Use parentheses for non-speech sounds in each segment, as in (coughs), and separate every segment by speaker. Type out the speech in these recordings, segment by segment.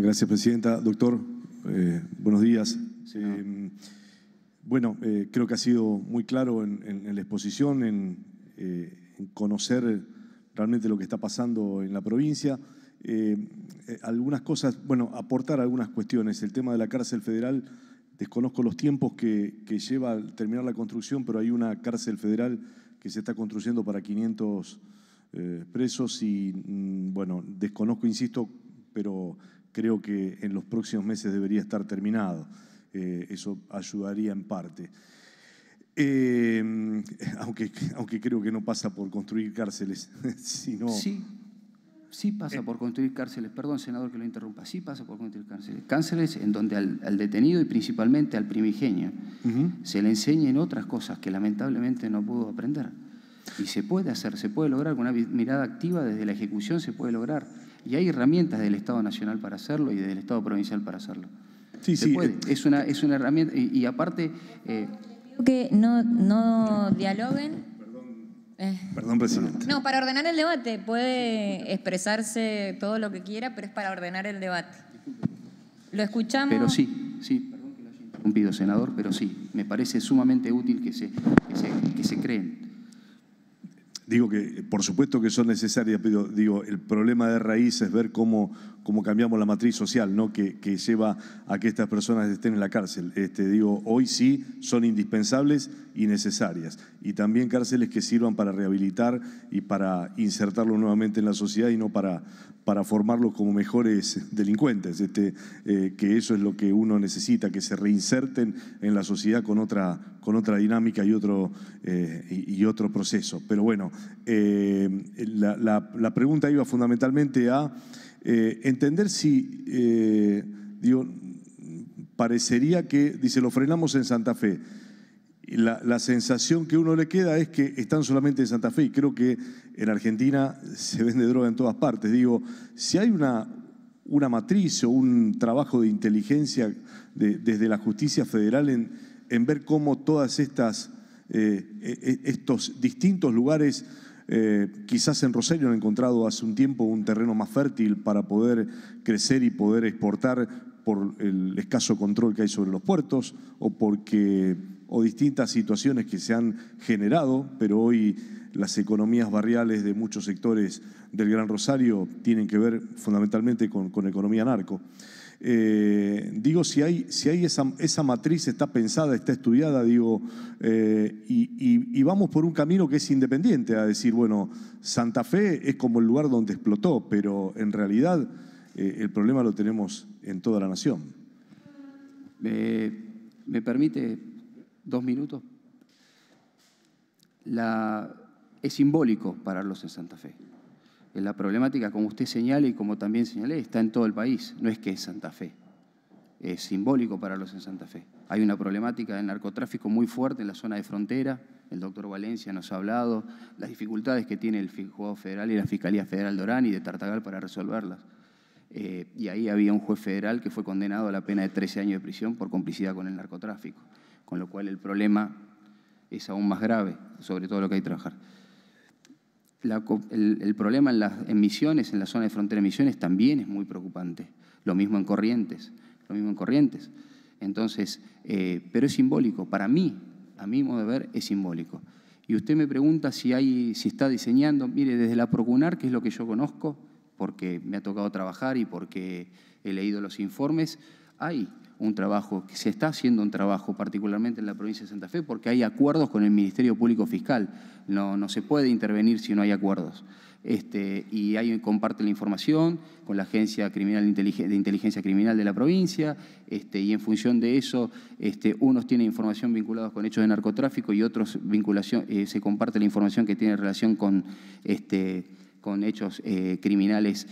Speaker 1: gracias, Presidenta. Doctor, eh, buenos días. Eh, bueno, eh, creo que ha sido muy claro en, la exposición, en, conocer realmente lo que está pasando en la provincia. algunas cosas, bueno, aportar algunas cuestiones. El tema de la cárcel federal, desconozco los tiempos que, lleva terminar la construcción, pero hay una cárcel federal que se está construyendo para 500 presos y, mm, bueno, desconozco, insisto, pero creo que en los próximos meses debería estar terminado. Eh, eso ayudaría en parte. Eh, (laughs) aunque, creo que no pasa por construir cárceles, (laughs) sino... Sí, pasa por construir cárceles. Perdón, senador, que lo
Speaker 2: interrumpa. Sí pasa por construir cárceles. Cárceles en donde al, detenido y principalmente al primigenio se le en otras cosas que lamentablemente no pudo aprender. Y se puede hacer, se puede lograr con una mirada activa desde la ejecución, se puede lograr y hay herramientas del Estado Nacional para hacerlo y del Estado Provincial para hacerlo. Sí, sí. Eh, es, una, es una herramienta. Y, aparte. Eh... que no, no dialoguen. Eh. Perdón, presidente. No, para ordenar el debate. Puede expresarse todo lo que quiera, pero es para ordenar el debate. Lo escuchamos. Pero sí, sí perdón que lo haya interrumpido, senador, pero sí,
Speaker 1: me parece sumamente útil que se, que se creen digo que eh, por supuesto que son necesarias, pero digo, el problema de raíz es ver cómo, cómo cambiamos la matriz social, ¿no? Que, que, lleva a que estas personas estén en la cárcel. Este, digo, hoy sí son indispensables y necesarias. Y también cárceles que sirvan para rehabilitar y para insertarlos nuevamente en la sociedad y no para, para formarlos como mejores delincuentes. Este, eh, que eso es lo que uno necesita, que se reinserten en la sociedad con otra, con otra dinámica y otro, eh, y otro proceso. Pero bueno, eh, la, pregunta iba fundamentalmente a eh, entender si, eh, parecería que, dice, lo frenamos en Santa Fe. La, sensación que uno le queda es que están solamente en Santa Fe y creo que en Argentina se vende droga en todas partes. Digo, si hay una, una matriz o un trabajo de inteligencia desde la justicia federal en, en ver cómo todas estas eh, eh, eh, estos distintos lugares. quizás en Rosario han encontrado hace un tiempo un terreno más fértil para poder crecer y poder exportar por el escaso control que hay sobre los puertos o porque o distintas situaciones que se han generado, pero hoy las economías barriales de muchos sectores del Gran Rosario tienen que ver fundamentalmente con, con economía narco. Eh, digo, si hay, si hay esa, matriz, está pensada, está estudiada, digo, eh, y, vamos por un camino que es independiente, a decir, bueno, Santa Fe es como el lugar donde explotó, pero en realidad eh, el problema lo tenemos en toda la nación. ¿Me, me permite
Speaker 2: dos minutos? La, es simbólico pararlos en Santa Fe. La problemática, como usted señala y como también señalé, está en todo el país, no es que es Santa Fe. Es simbólico para los en Santa Fe. Hay una problemática del narcotráfico muy fuerte en la zona de frontera, el doctor Valencia nos ha hablado, las dificultades que tiene el fiscal Federal y la Fiscalía Federal de Orán y de Tartagal para resolverlas. Eh, y ahí había un juez federal que fue condenado a la pena de 13 años de prisión por complicidad con el narcotráfico, con lo cual el problema es aún más grave, sobre todo lo que hay que trabajar el, problema en las emisiones, en la zona de frontera de emisiones, también es muy preocupante. Lo mismo en Corrientes, lo mismo en Corrientes. Entonces, eh, pero es simbólico, para mí, a mi modo de ver, es simbólico. Y usted me pregunta si, hay, si está diseñando, mire, desde la Procunar, que es lo que yo conozco, porque me ha tocado trabajar y porque he leído los informes, hay un trabajo, que se está haciendo un trabajo, particularmente en la provincia de Santa Fe, porque hay acuerdos con el Ministerio Público Fiscal. No, no se puede intervenir si no hay acuerdos. Este, y ahí comparte la información con la Agencia Criminal de Inteligencia Criminal de la provincia, este, y en función de eso, este, unos tienen información vinculada con hechos de narcotráfico y otros vinculación, eh, se comparte la información que tiene relación con con hechos eh, criminales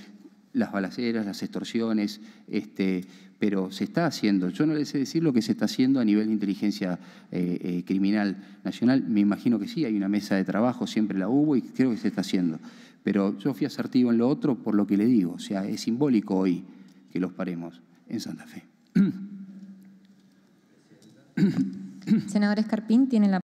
Speaker 2: las balaceras, las extorsiones, este, pero se está haciendo. Yo no les sé decir lo que se está haciendo a nivel de inteligencia eh, eh, criminal nacional. Me imagino que sí, hay una mesa de trabajo, siempre la hubo y creo que se está haciendo. Pero yo fui asertivo en lo otro por lo que le digo. O sea, es simbólico hoy que los paremos en Santa Fe. (coughs)
Speaker 1: Senador Escarpín tiene la